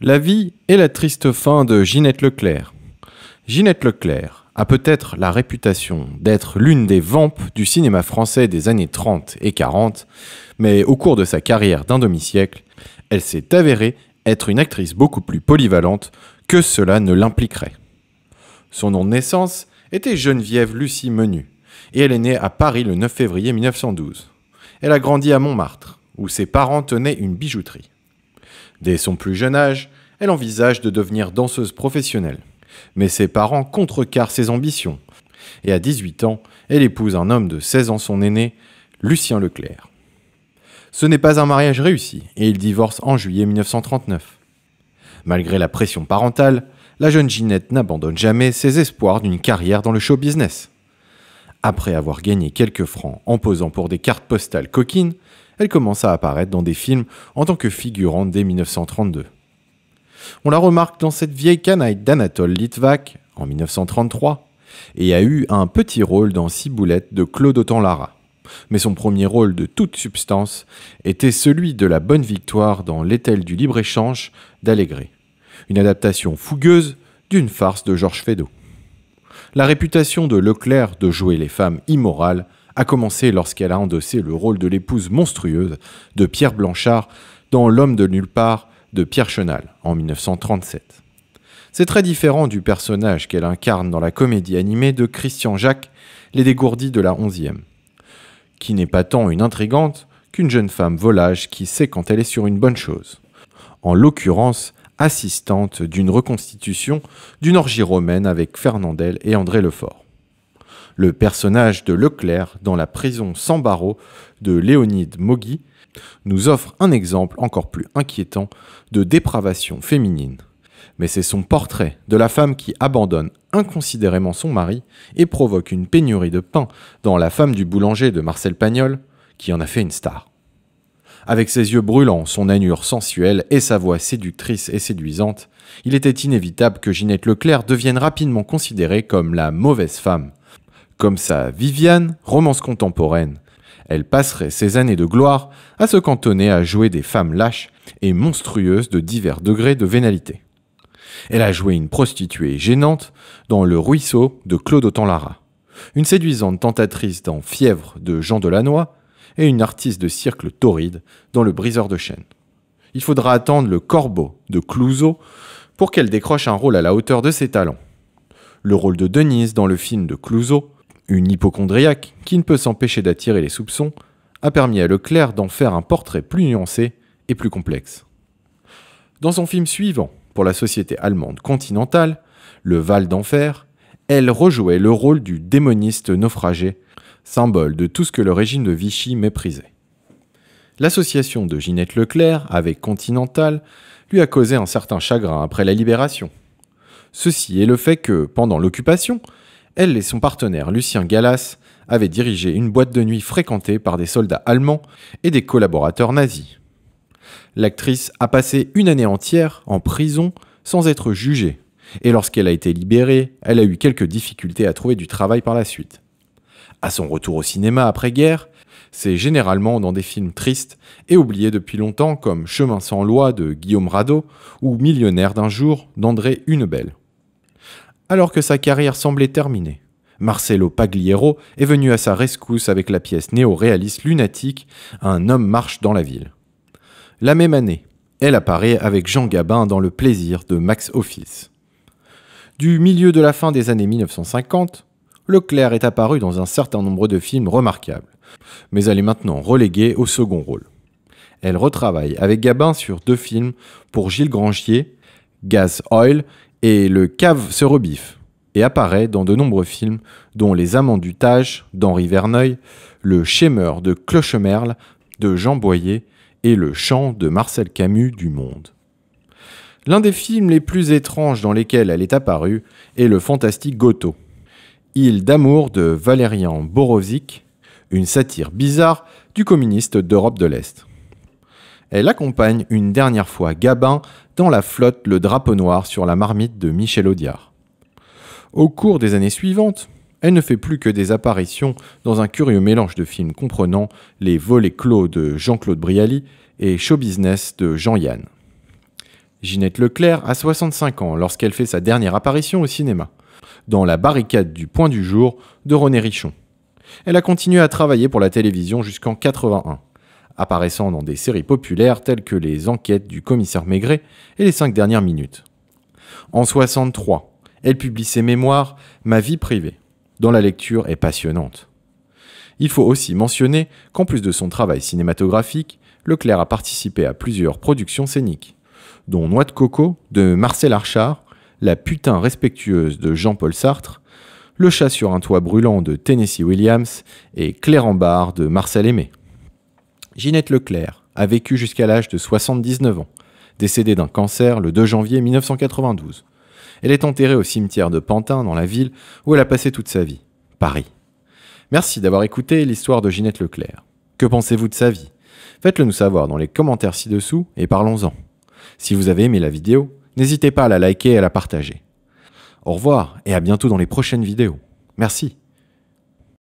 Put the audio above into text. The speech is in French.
La vie et la triste fin de Ginette Leclerc. Ginette Leclerc a peut-être la réputation d'être l'une des vampes du cinéma français des années 30 et 40, mais au cours de sa carrière d'un demi-siècle, elle s'est avérée être une actrice beaucoup plus polyvalente que cela ne l'impliquerait. Son nom de naissance était Geneviève Lucie Menu, et elle est née à Paris le 9 février 1912. Elle a grandi à Montmartre, où ses parents tenaient une bijouterie. Dès son plus jeune âge, elle envisage de devenir danseuse professionnelle. Mais ses parents contrecarrent ses ambitions. Et à 18 ans, elle épouse un homme de 16 ans son aîné, Lucien Leclerc. Ce n'est pas un mariage réussi et ils divorcent en juillet 1939. Malgré la pression parentale, la jeune Ginette n'abandonne jamais ses espoirs d'une carrière dans le show business. Après avoir gagné quelques francs en posant pour des cartes postales coquines, elle commence à apparaître dans des films en tant que figurante dès 1932. On la remarque dans cette vieille canaille d'Anatole Litvak en 1933 et a eu un petit rôle dans Ciboulette de Claude Autant-Lara. Mais son premier rôle de toute substance était celui de la Bonne Victoire dans L'étel du libre-échange d'Alégré, une adaptation fougueuse d'une farce de Georges Feydeau. La réputation de Leclerc de jouer les femmes immorales a commencé lorsqu'elle a endossé le rôle de l'épouse monstrueuse de Pierre Blanchard dans L'homme de nulle part de Pierre Chenal en 1937. C'est très différent du personnage qu'elle incarne dans la comédie animée de Christian Jacques, Les dégourdis de la 11e, qui n'est pas tant une intrigante qu'une jeune femme volage qui sait quand elle est sur une bonne chose. En l'occurrence, assistante d'une reconstitution d'une orgie romaine avec Fernandel et André Lefort le personnage de Leclerc dans la prison sans barreaux de Léonide Mogui nous offre un exemple encore plus inquiétant de dépravation féminine. Mais c'est son portrait de la femme qui abandonne inconsidérément son mari et provoque une pénurie de pain dans La femme du boulanger de Marcel Pagnol qui en a fait une star. Avec ses yeux brûlants, son allure sensuelle et sa voix séductrice et séduisante, il était inévitable que Ginette Leclerc devienne rapidement considérée comme la mauvaise femme, comme sa Viviane, romance contemporaine. Elle passerait ses années de gloire à se cantonner à jouer des femmes lâches et monstrueuses de divers degrés de vénalité. Elle a joué une prostituée gênante dans Le Ruisseau de Claude Autant-Lara, une séduisante tentatrice dans Fièvre de Jean Delannoy et une artiste de cirque torride dans Le Briseur de Chêne. Il faudra attendre Le Corbeau de Clouseau pour qu'elle décroche un rôle à la hauteur de ses talents. Le rôle de Denise dans le film de Clouseau une hypochondriaque qui ne peut s'empêcher d'attirer les soupçons, a permis à Leclerc d'en faire un portrait plus nuancé et plus complexe. Dans son film suivant, pour la société allemande continentale, Le Val d'Enfer, elle rejouait le rôle du démoniste naufragé, symbole de tout ce que le régime de Vichy méprisait. L'association de Ginette Leclerc avec Continental lui a causé un certain chagrin après la libération. Ceci est le fait que, pendant l'occupation, elle et son partenaire Lucien Gallas avaient dirigé une boîte de nuit fréquentée par des soldats allemands et des collaborateurs nazis. L'actrice a passé une année entière en prison sans être jugée, et lorsqu'elle a été libérée, elle a eu quelques difficultés à trouver du travail par la suite. À son retour au cinéma après-guerre, c'est généralement dans des films tristes et oubliés depuis longtemps comme Chemin sans loi de Guillaume Rado ou Millionnaire d'un jour d'André Hunebelle alors que sa carrière semblait terminée. Marcello Pagliero est venu à sa rescousse avec la pièce néo-réaliste lunatique Un homme marche dans la ville. La même année, elle apparaît avec Jean Gabin dans Le plaisir de Max Office. Du milieu de la fin des années 1950, Leclerc est apparu dans un certain nombre de films remarquables, mais elle est maintenant reléguée au second rôle. Elle retravaille avec Gabin sur deux films pour Gilles Grangier, Gas Oil et le cave se rebiffe et apparaît dans de nombreux films, dont Les Amants du Tage d'Henri Verneuil, Le Schémeur de Clochemerle de Jean Boyer et Le Chant de Marcel Camus du Monde. L'un des films les plus étranges dans lesquels elle est apparue est le fantastique Goto, Île d'amour de Valérian Borovic, une satire bizarre du communiste d'Europe de l'Est. Elle accompagne une dernière fois Gabin dans la flotte le drapeau noir sur la marmite de Michel Audiard. Au cours des années suivantes, elle ne fait plus que des apparitions dans un curieux mélange de films comprenant Les volets clos de Jean-Claude Brialy et Show Business de Jean-Yann. Ginette Leclerc a 65 ans lorsqu'elle fait sa dernière apparition au cinéma, dans La barricade du point du jour de René Richon. Elle a continué à travailler pour la télévision jusqu'en 81 apparaissant dans des séries populaires telles que Les Enquêtes du commissaire Maigret et Les Cinq dernières minutes. En 63, elle publie ses mémoires Ma vie privée, dont la lecture est passionnante. Il faut aussi mentionner qu'en plus de son travail cinématographique, Leclerc a participé à plusieurs productions scéniques, dont Noix de coco de Marcel Archard, La putain respectueuse de Jean-Paul Sartre, Le chat sur un toit brûlant de Tennessee Williams et Claire en barre de Marcel Aimé. Ginette Leclerc a vécu jusqu'à l'âge de 79 ans, décédée d'un cancer le 2 janvier 1992. Elle est enterrée au cimetière de Pantin, dans la ville où elle a passé toute sa vie, Paris. Merci d'avoir écouté l'histoire de Ginette Leclerc. Que pensez-vous de sa vie Faites-le nous savoir dans les commentaires ci-dessous et parlons-en. Si vous avez aimé la vidéo, n'hésitez pas à la liker et à la partager. Au revoir et à bientôt dans les prochaines vidéos. Merci.